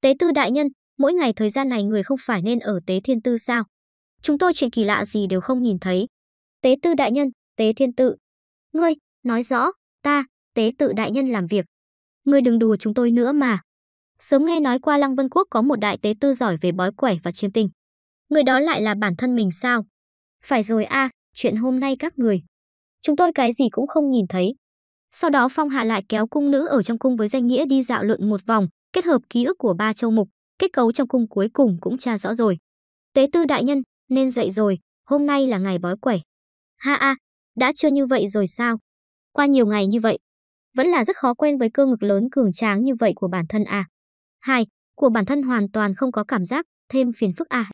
Tế tư đại nhân, mỗi ngày thời gian này người không phải nên ở tế thiên tư sao? Chúng tôi chuyện kỳ lạ gì đều không nhìn thấy. Tế tư đại nhân, tế thiên tự. Ngươi, nói rõ, ta, tế tự đại nhân làm việc. Ngươi đừng đùa chúng tôi nữa mà. Sớm nghe nói qua Lăng Vân Quốc có một đại tế tư giỏi về bói quẻ và chiêm tinh. Người đó lại là bản thân mình sao? Phải rồi a, à, chuyện hôm nay các người. Chúng tôi cái gì cũng không nhìn thấy. Sau đó Phong Hạ lại kéo cung nữ ở trong cung với danh nghĩa đi dạo lượn một vòng, kết hợp ký ức của ba châu mục, kết cấu trong cung cuối cùng cũng tra rõ rồi. Tế tư đại nhân, nên dậy rồi, hôm nay là ngày bói quẻ. Ha a, đã chưa như vậy rồi sao? Qua nhiều ngày như vậy, vẫn là rất khó quen với cơ ngực lớn cường tráng như vậy của bản thân à. Hai, của bản thân hoàn toàn không có cảm giác, thêm phiền phức à.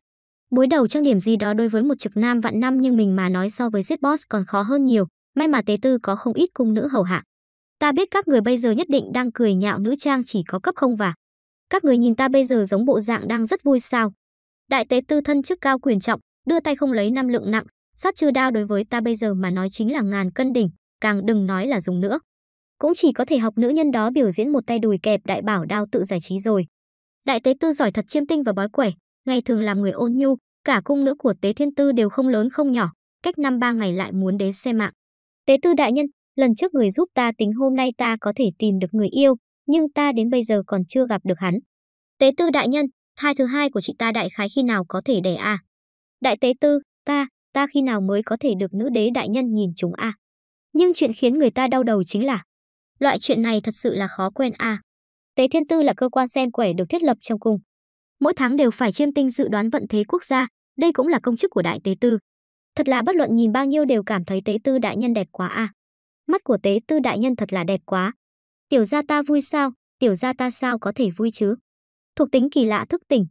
Bối đầu trang điểm gì đó đối với một trực nam vạn năm nhưng mình mà nói so với giết boss còn khó hơn nhiều, may mà tế tư có không ít cung nữ hầu hạ. Ta biết các người bây giờ nhất định đang cười nhạo nữ trang chỉ có cấp không và. Các người nhìn ta bây giờ giống bộ dạng đang rất vui sao. Đại tế tư thân chức cao quyền trọng, đưa tay không lấy năm lượng nặng, sát chư đao đối với ta bây giờ mà nói chính là ngàn cân đỉnh, càng đừng nói là dùng nữa. Cũng chỉ có thể học nữ nhân đó biểu diễn một tay đùi kẹp đại bảo đao tự giải trí rồi. Đại tế tư giỏi thật chiêm tinh và bói quẻ, ngày thường làm người ôn nhu, cả cung nữ của tế thiên tư đều không lớn không nhỏ, cách năm ba ngày lại muốn đến xe mạng. Tế tư đại nhân, lần trước người giúp ta tính hôm nay ta có thể tìm được người yêu, nhưng ta đến bây giờ còn chưa gặp được hắn. Tế tư đại nhân, thai thứ hai của chị ta đại khái khi nào có thể đẻ a? À? Đại tế tư, ta, ta khi nào mới có thể được nữ đế đại nhân nhìn chúng a? À? Nhưng chuyện khiến người ta đau đầu chính là loại chuyện này thật sự là khó quen a. À? Tế thiên tư là cơ quan xem quẻ được thiết lập trong cung. Mỗi tháng đều phải chiêm tinh dự đoán vận thế quốc gia, đây cũng là công chức của đại tế tư. Thật là bất luận nhìn bao nhiêu đều cảm thấy tế tư đại nhân đẹp quá à mắt của tế tư đại nhân thật là đẹp quá. Tiểu gia ta vui sao, tiểu gia ta sao có thể vui chứ? Thuộc tính kỳ lạ thức tỉnh.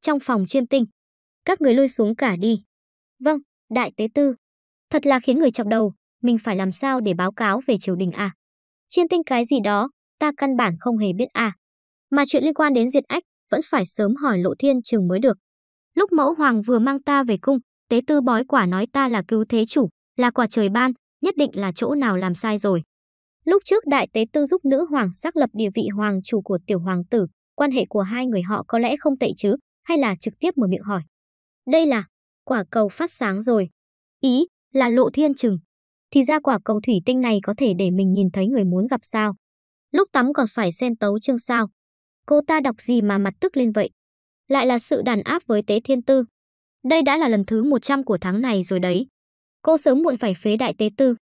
Trong phòng chiêm tinh, các người lui xuống cả đi. Vâng, đại tế tư. Thật là khiến người chọc đầu, mình phải làm sao để báo cáo về triều đình à? Chiêm tinh cái gì đó, ta căn bản không hề biết à. Mà chuyện liên quan đến diệt ách, vẫn phải sớm hỏi lộ thiên trường mới được. Lúc mẫu hoàng vừa mang ta về cung, tế tư bói quả nói ta là cứu thế chủ, là quả trời ban, nhất định là chỗ nào làm sai rồi. Lúc trước đại tế tư giúp nữ hoàng xác lập địa vị hoàng chủ của tiểu hoàng tử, quan hệ của hai người họ có lẽ không tệ chứ, hay là trực tiếp mở miệng hỏi. Đây là quả cầu phát sáng rồi. Ý là lộ thiên trừng. Thì ra quả cầu thủy tinh này có thể để mình nhìn thấy người muốn gặp sao. Lúc tắm còn phải xem tấu chương sao. Cô ta đọc gì mà mặt tức lên vậy? Lại là sự đàn áp với tế thiên tư. Đây đã là lần thứ 100 của tháng này rồi đấy. Cô sớm muộn phải phế đại tế tư.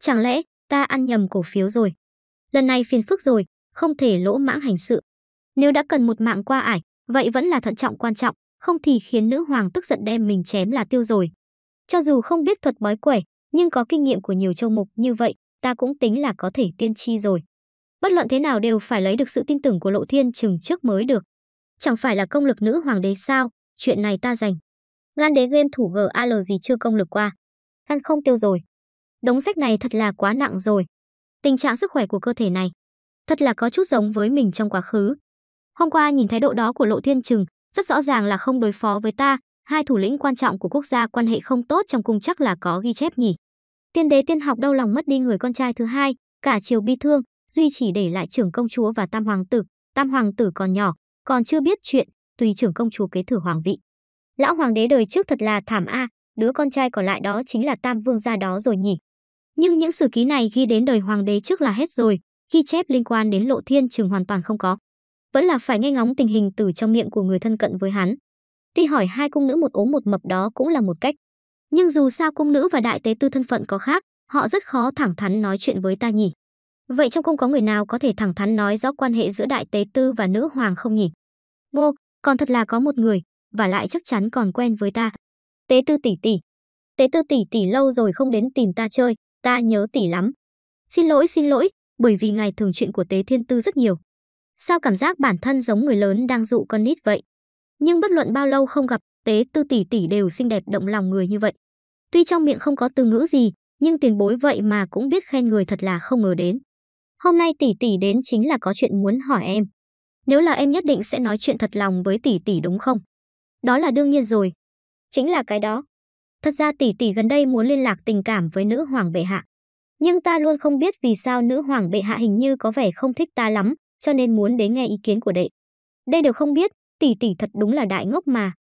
Chẳng lẽ ta ăn nhầm cổ phiếu rồi? Lần này phiền phức rồi, không thể lỗ mãng hành sự. Nếu đã cần một mạng qua ải, vậy vẫn là thận trọng quan trọng, không thì khiến nữ hoàng tức giận đem mình chém là tiêu rồi. Cho dù không biết thuật bói quẻ, nhưng có kinh nghiệm của nhiều châu mục như vậy, ta cũng tính là có thể tiên tri rồi. Bất luận thế nào đều phải lấy được sự tin tưởng của Lộ Thiên chừng trước mới được. Chẳng phải là công lực nữ hoàng đế sao, chuyện này ta dành. Gan đế game thủ GAL gì chưa công lực qua ăn không tiêu rồi. Đống sách này thật là quá nặng rồi. Tình trạng sức khỏe của cơ thể này thật là có chút giống với mình trong quá khứ. Hôm qua nhìn thái độ đó của Lộ Thiên Trừng, rất rõ ràng là không đối phó với ta, hai thủ lĩnh quan trọng của quốc gia quan hệ không tốt trong cung chắc là có ghi chép nhỉ. Tiên đế tiên học đau lòng mất đi người con trai thứ hai, cả triều bi thương, duy chỉ để lại trưởng công chúa và tam hoàng tử, tam hoàng tử còn nhỏ, còn chưa biết chuyện, tùy trưởng công chúa kế thừa hoàng vị. Lão hoàng đế đời trước thật là thảm a, à, đứa con trai còn lại đó chính là Tam Vương gia đó rồi nhỉ. Nhưng những sử ký này ghi đến đời hoàng đế trước là hết rồi, ghi chép liên quan đến Lộ Thiên trường hoàn toàn không có. Vẫn là phải nghe ngóng tình hình từ trong miệng của người thân cận với hắn. Tuy hỏi hai cung nữ một ốm một mập đó cũng là một cách. Nhưng dù sao cung nữ và đại tế tư thân phận có khác, họ rất khó thẳng thắn nói chuyện với ta nhỉ. Vậy trong cung có người nào có thể thẳng thắn nói rõ quan hệ giữa đại tế tư và nữ hoàng không nhỉ? Ngô, còn thật là có một người, và lại chắc chắn còn quen với ta. Tế tư tỷ tỷ. Tế tư tỷ tỷ lâu rồi không đến tìm ta chơi, ta nhớ tỷ lắm. Xin lỗi xin lỗi, bởi vì ngày thường chuyện của tế thiên tư rất nhiều. Sao cảm giác bản thân giống người lớn đang dụ con nít vậy? Nhưng bất luận bao lâu không gặp, tế tư tỷ tỷ đều xinh đẹp động lòng người như vậy. Tuy trong miệng không có từ ngữ gì, nhưng tiền bối vậy mà cũng biết khen người thật là không ngờ đến. Hôm nay tỷ tỷ đến chính là có chuyện muốn hỏi em. Nếu là em nhất định sẽ nói chuyện thật lòng với tỷ tỷ đúng không? Đó là đương nhiên rồi, chính là cái đó. Thật ra tỷ tỷ gần đây muốn liên lạc tình cảm với nữ hoàng bệ hạ. Nhưng ta luôn không biết vì sao nữ hoàng bệ hạ hình như có vẻ không thích ta lắm, cho nên muốn đến nghe ý kiến của đệ. Đây đều không biết, tỷ tỷ thật đúng là đại ngốc mà.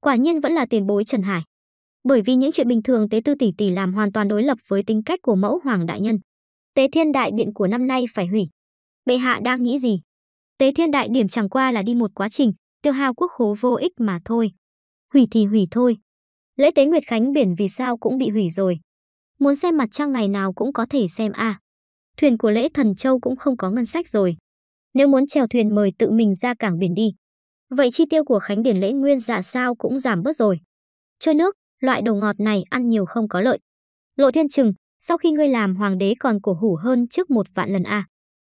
Quả nhiên vẫn là tiền bối Trần Hải. Bởi vì những chuyện bình thường tế tư tỷ tỷ làm hoàn toàn đối lập với tính cách của mẫu hoàng đại nhân. Tế thiên đại điện của năm nay phải hủy. Bệ hạ đang nghĩ gì? Tế thiên đại điểm chẳng qua là đi một quá trình, tiêu hao quốc khố vô ích mà thôi hủy thì hủy thôi. Lễ tế Nguyệt Khánh biển vì sao cũng bị hủy rồi. Muốn xem mặt trăng ngày nào cũng có thể xem a à? Thuyền của lễ thần châu cũng không có ngân sách rồi. Nếu muốn chèo thuyền mời tự mình ra cảng biển đi. Vậy chi tiêu của Khánh Điển lễ nguyên dạ sao cũng giảm bớt rồi. Chơi nước, loại đồ ngọt này ăn nhiều không có lợi. Lộ thiên trừng, sau khi ngươi làm hoàng đế còn cổ hủ hơn trước một vạn lần a à?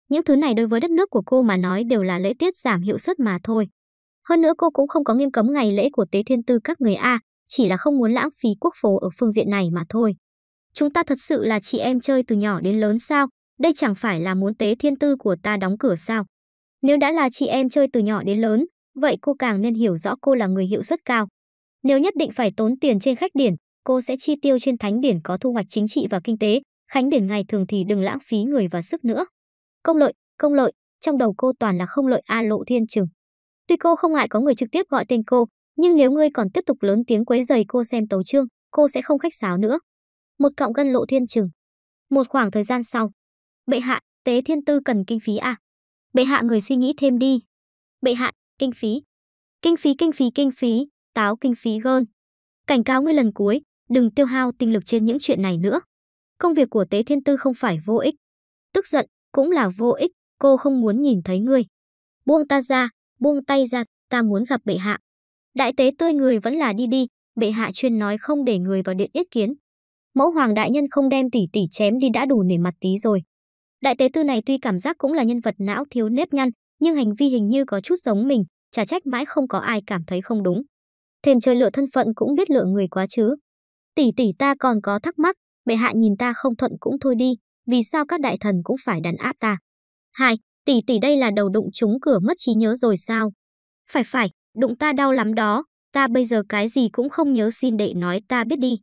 Những thứ này đối với đất nước của cô mà nói đều là lễ tiết giảm hiệu suất mà thôi. Hơn nữa cô cũng không có nghiêm cấm ngày lễ của tế thiên tư các người A, chỉ là không muốn lãng phí quốc phố ở phương diện này mà thôi. Chúng ta thật sự là chị em chơi từ nhỏ đến lớn sao, đây chẳng phải là muốn tế thiên tư của ta đóng cửa sao. Nếu đã là chị em chơi từ nhỏ đến lớn, vậy cô càng nên hiểu rõ cô là người hiệu suất cao. Nếu nhất định phải tốn tiền trên khách điển, cô sẽ chi tiêu trên thánh điển có thu hoạch chính trị và kinh tế, khánh điển ngày thường thì đừng lãng phí người và sức nữa. Công lợi, công lợi, trong đầu cô toàn là không lợi A Lộ Thiên Trừng. Tuy cô không ngại có người trực tiếp gọi tên cô, nhưng nếu ngươi còn tiếp tục lớn tiếng quấy rầy cô xem tấu chương, cô sẽ không khách sáo nữa. Một cọng gân lộ thiên trừng. Một khoảng thời gian sau. Bệ hạ, tế thiên tư cần kinh phí à? Bệ hạ người suy nghĩ thêm đi. Bệ hạ, kinh phí. Kinh phí kinh phí kinh phí, táo kinh phí gơn. Cảnh cáo ngươi lần cuối, đừng tiêu hao tinh lực trên những chuyện này nữa. Công việc của tế thiên tư không phải vô ích. Tức giận, cũng là vô ích, cô không muốn nhìn thấy ngươi. Buông ta ra, buông tay ra, ta muốn gặp bệ hạ. Đại tế tươi người vẫn là đi đi, bệ hạ chuyên nói không để người vào điện yết kiến. Mẫu hoàng đại nhân không đem tỷ tỷ chém đi đã đủ nể mặt tí rồi. Đại tế tư này tuy cảm giác cũng là nhân vật não thiếu nếp nhăn, nhưng hành vi hình như có chút giống mình, chả trách mãi không có ai cảm thấy không đúng. Thêm chơi lựa thân phận cũng biết lựa người quá chứ. Tỷ tỷ ta còn có thắc mắc, bệ hạ nhìn ta không thuận cũng thôi đi, vì sao các đại thần cũng phải đàn áp ta. Hai, tỷ tỷ đây là đầu đụng trúng cửa mất trí nhớ rồi sao? Phải phải, đụng ta đau lắm đó, ta bây giờ cái gì cũng không nhớ xin đệ nói ta biết đi.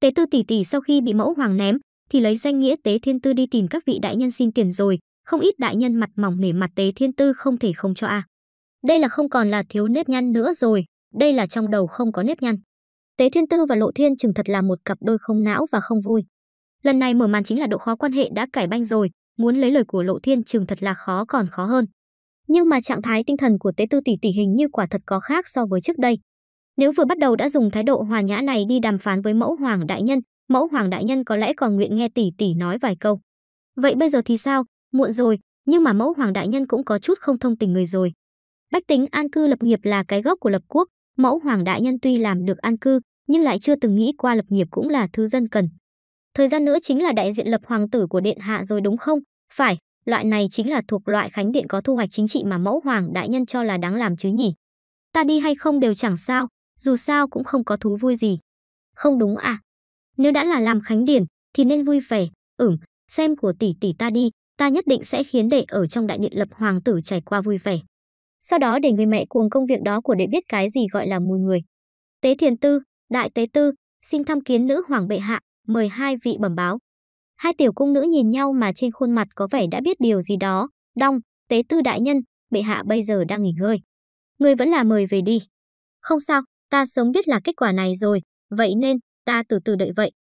Tế tư tỷ tỷ sau khi bị mẫu hoàng ném, thì lấy danh nghĩa tế thiên tư đi tìm các vị đại nhân xin tiền rồi, không ít đại nhân mặt mỏng nể mặt tế thiên tư không thể không cho a. À. Đây là không còn là thiếu nếp nhăn nữa rồi, đây là trong đầu không có nếp nhăn. Tế Thiên Tư và Lộ Thiên Trừng thật là một cặp đôi không não và không vui. Lần này mở màn chính là độ khó quan hệ đã cải banh rồi, muốn lấy lời của Lộ Thiên trường thật là khó còn khó hơn. Nhưng mà trạng thái tinh thần của Tế Tư tỷ tỷ hình như quả thật có khác so với trước đây. Nếu vừa bắt đầu đã dùng thái độ hòa nhã này đi đàm phán với Mẫu Hoàng đại nhân, Mẫu Hoàng đại nhân có lẽ còn nguyện nghe tỷ tỷ nói vài câu. Vậy bây giờ thì sao? Muộn rồi, nhưng mà Mẫu Hoàng đại nhân cũng có chút không thông tình người rồi. Bách tính an cư lập nghiệp là cái gốc của lập quốc, Mẫu Hoàng đại nhân tuy làm được an cư, nhưng lại chưa từng nghĩ qua lập nghiệp cũng là thứ dân cần. Thời gian nữa chính là đại diện lập hoàng tử của điện hạ rồi đúng không? Phải, loại này chính là thuộc loại khánh điện có thu hoạch chính trị mà mẫu hoàng đại nhân cho là đáng làm chứ nhỉ. Ta đi hay không đều chẳng sao, dù sao cũng không có thú vui gì. Không đúng à? Nếu đã là làm khánh điển thì nên vui vẻ, ửng, xem của tỷ tỷ ta đi, ta nhất định sẽ khiến đệ ở trong đại điện lập hoàng tử trải qua vui vẻ. Sau đó để người mẹ cuồng công việc đó của đệ biết cái gì gọi là mùi người. Tế thiền tư, đại tế tư, xin thăm kiến nữ hoàng bệ hạ, mời hai vị bẩm báo. Hai tiểu cung nữ nhìn nhau mà trên khuôn mặt có vẻ đã biết điều gì đó. Đong, tế tư đại nhân, bệ hạ bây giờ đang nghỉ ngơi. Người vẫn là mời về đi. Không sao, ta sớm biết là kết quả này rồi, vậy nên ta từ từ đợi vậy.